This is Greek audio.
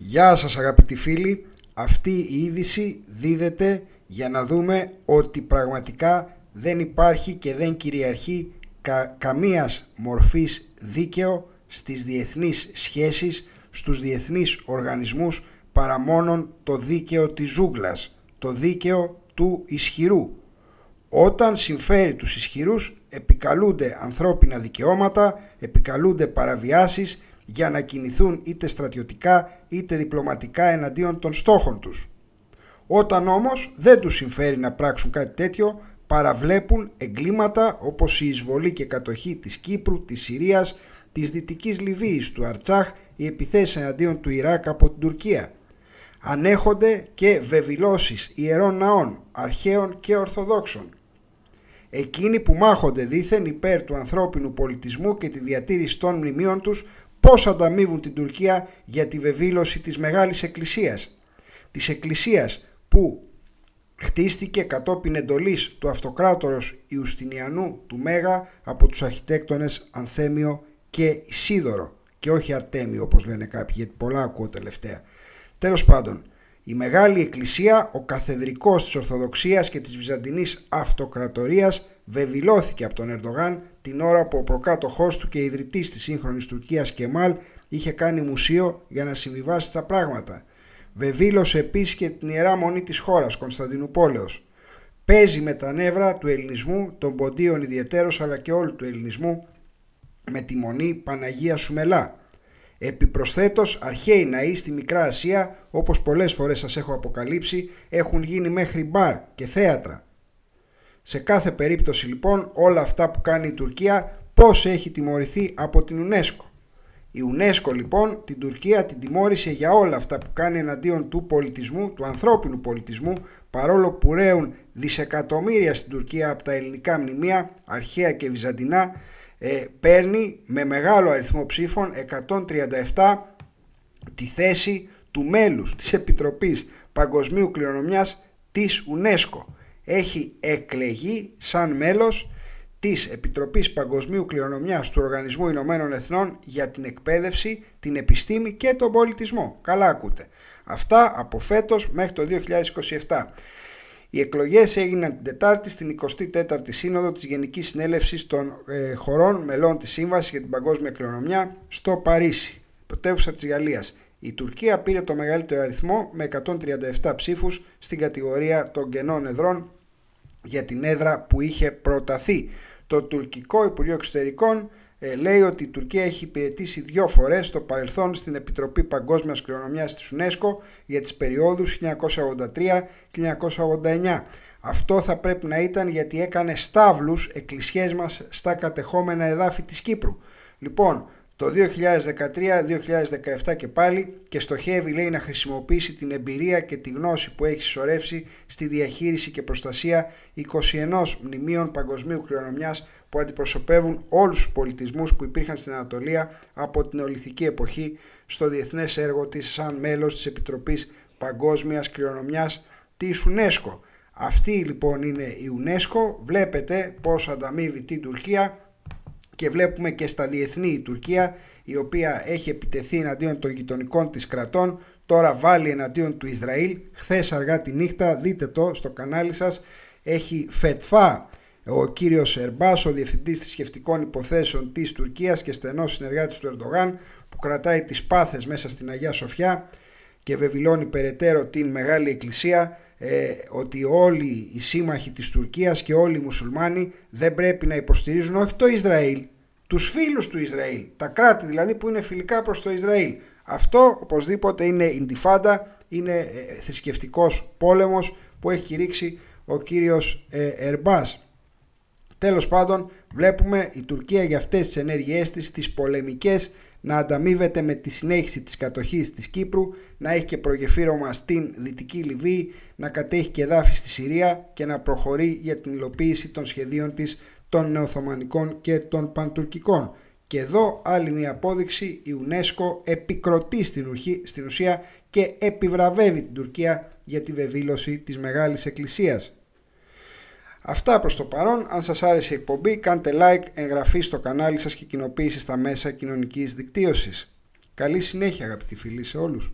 Γεια σας αγαπητοί φίλοι, αυτή η είδηση δίδεται για να δούμε ότι πραγματικά δεν υπάρχει και δεν κυριαρχεί κα, καμίας μορφής δίκαιο στις διεθνείς σχέσεις, στους διεθνείς οργανισμούς παρά το δίκαιο της ζούγκλας, το δίκαιο του ισχυρού. Όταν συμφέρει τους ισχυρούς επικαλούνται ανθρώπινα δικαιώματα, επικαλούνται παραβιάσεις για να κινηθούν είτε στρατιωτικά είτε διπλωματικά εναντίον των στόχων τους. Όταν όμως δεν τους συμφέρει να πράξουν κάτι τέτοιο, παραβλέπουν εγκλήματα όπως η εισβολή και κατοχή της Κύπρου, της Συρίας, της Δυτικής Λιβύης, του Αρτσάχ, οι επιθέσεις εναντίον του Ιράκ από την Τουρκία. Ανέχονται και βεβηλώσεις ιερών ναών, αρχαίων και ορθοδόξων. Εκείνοι που μάχονται δήθεν υπέρ του ανθρώπινου πολιτισμού και τη διατήρηση των μνημείων τους πώς ανταμείβουν την Τουρκία για τη βεβήλωση της Μεγάλης Εκκλησίας. Της Εκκλησίας που χτίστηκε κατόπιν εντολής του αυτοκράτορος Ιουστινιανού του Μέγα από τους αρχιτέκτονες Ανθέμιο και Σίδωρο και όχι Αρτέμιο όπως λένε κάποιοι γιατί πολλά ακούω τελευταία. Τέλος πάντων, η Μεγάλη Εκκλησία, ο καθεδρικός της Ορθοδοξίας και της Βυζαντινής Αυτοκρατορίας βεβηλώθηκε από τον Ερντογάν την ώρα που ο προκάτοχός του και ιδρυτής της σύγχρονης Τουρκίας Κεμάλ είχε κάνει μουσείο για να συμβιβάσει τα πράγματα. Βεβήλωσε επίσης και την ιερά μονή της χώρας, Κωνσταντινούπολεο. Παίζει με τα νεύρα του ελληνισμού, των ποντίων ιδιαιτέρως αλλά και όλου του ελληνισμού, με τη μονή Παναγία Σουμελά. Επιπροσθέτως, αρχαίοι ναοί στη Μικρά Ασία, όπως πολλές φορές σας έχω αποκαλύψει, έχουν γίνει μέχρι μπαρ και θέατρα. Σε κάθε περίπτωση λοιπόν όλα αυτά που κάνει η Τουρκία πώς έχει τιμωρηθεί από την UNESCO. Η UNESCO λοιπόν την Τουρκία την τιμώρησε για όλα αυτά που κάνει εναντίον του πολιτισμού, του ανθρώπινου πολιτισμού, παρόλο που ρέουν δισεκατομμύρια στην Τουρκία από τα ελληνικά μνημεία, αρχαία και βυζαντινά, ε, παίρνει με μεγάλο αριθμό ψήφων 137 τη θέση του μέλους της Επιτροπής Παγκοσμίου Κληρονομιάς της UNESCO έχει εκλεγεί σαν μέλος της Επιτροπής Παγκοσμίου Κληρονομιάς του Οργανισμού Ηνωμένων Εθνών για την εκπαίδευση, την επιστήμη και τον πολιτισμό. Καλά ακούτε. Αυτά από φέτος μέχρι το 2027. Οι εκλογές έγιναν την Τετάρτη στην 24η Σύνοδο της Γενικής Συνέλευσης των ε, χωρών μελών της Σύμβασης για την Παγκόσμια Κληρονομιά στο Παρίσι, πρωτεύουσα της Γαλλίας. Η Τουρκία πήρε το μεγαλύτερο αριθμό με 137 ψήφους στην κατηγορία των κενών εδρών για την έδρα που είχε προταθεί. Το τουρκικό Υπουργείο Εξωτερικών ε, λέει ότι η Τουρκία έχει υπηρετήσει δύο φορές στο παρελθόν στην Επιτροπή Παγκόσμιας Κληρονομιάς της UNESCO για τις περιόδους 1983-1989. Αυτό θα πρέπει να ήταν γιατί έκανε στάβλους εκκλησιές μας στα κατεχόμενα εδάφη της Κύπρου. Λοιπόν, το 2013-2017 και πάλι και στοχεύει λέει να χρησιμοποιήσει την εμπειρία και τη γνώση που έχει συσσωρεύσει στη διαχείριση και προστασία 21 μνημείων παγκοσμίου κληρονομιάς που αντιπροσωπεύουν όλους τους πολιτισμούς που υπήρχαν στην Ανατολία από την Ολυθική εποχή στο διεθνές έργο της σαν μέλος της Επιτροπής Παγκόσμιας Κληρονομιάς της UNESCO. Αυτή λοιπόν είναι η UNESCO, βλέπετε πώς ανταμείβει την Τουρκία και βλέπουμε και στα διεθνή η Τουρκία η οποία έχει επιτεθεί εναντίον των γειτονικών της κρατών τώρα βάλει εναντίον του Ισραήλ χθες αργά τη νύχτα δείτε το στο κανάλι σας έχει φετφά ο κύριος Ερμπάς, ο διευθυντής θρησκευτικών υποθέσεων της Τουρκίας και στενός συνεργάτης του Ερντογάν που κρατάει τις πάθες μέσα στην Αγία Σοφιά και βεβηλώνει περαιτέρω την Μεγάλη Εκκλησία ε, ότι όλοι οι σύμμαχοι της Τουρκίας και όλοι οι μουσουλμάνοι δεν πρέπει να υποστηρίζουν όχι το Ισραήλ, τους φίλους του Ισραήλ, τα κράτη δηλαδή που είναι φιλικά προς το Ισραήλ. Αυτό οπωσδήποτε είναι ιντιφάντα, είναι ε, ε, θρησκευτικός πόλεμος που έχει κηρύξει ο κύριος ε, Ερμπάς. Τέλος πάντων βλέπουμε η Τουρκία για αυτές τις ενέργειές της, τις πολεμικές να ανταμείβεται με τη συνέχιση της κατοχής της Κύπρου, να έχει και προγεφύρωμα στην Δυτική Λιβύη, να κατέχει και εδάφη στη Συρία και να προχωρεί για την υλοποίηση των σχεδίων της των νεοθωμανικών και των παντουρκικών. Και εδώ άλλη μια απόδειξη η UNESCO επικροτεί στην ουσία και επιβραβεύει την Τουρκία για τη βεβήλωση της Μεγάλης Εκκλησίας. Αυτά προς το παρόν. Αν σας άρεσε η εκπομπή, κάντε like, εγγραφή στο κανάλι σας και κοινοποίηση στα μέσα κοινωνικής δικτύωσης. Καλή συνέχεια αγαπητοί φίλοι σε όλους.